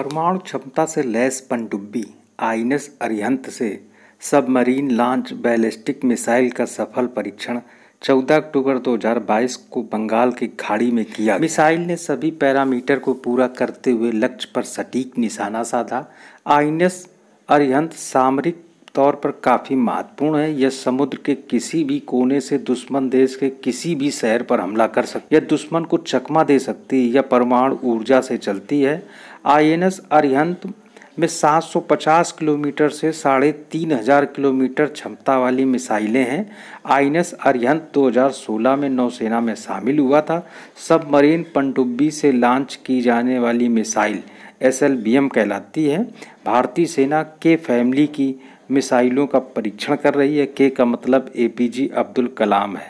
परमाणु क्षमता से लैस पनडुब्बी आइनस एन एस अरिहंत से सबमरीन लॉन्च बैलिस्टिक मिसाइल का सफल परीक्षण 14 अक्टूबर 2022 को बंगाल की खाड़ी में किया मिसाइल ने सभी पैरामीटर को पूरा करते हुए लक्ष्य पर सटीक निशाना साधा आइनस एस अरिहंत सामरिक तौर पर काफ़ी महत्वपूर्ण है यह समुद्र के किसी भी कोने से दुश्मन देश के किसी भी शहर पर हमला कर सकती यह दुश्मन को चकमा दे सकती है यह परमाणु ऊर्जा से चलती है आई एन एस अरिहंत में 750 किलोमीटर से साढ़े तीन हज़ार किलोमीटर क्षमता वाली मिसाइलें हैं आई एन एस अरिहंत 2016 में नौसेना में शामिल हुआ था सबमरीन पनडुब्बी से लॉन्च की जाने वाली मिसाइल एस कहलाती है भारतीय सेना के फैमिली की मिसाइलों का परीक्षण कर रही है के का मतलब ए पी जी अब्दुल कलाम है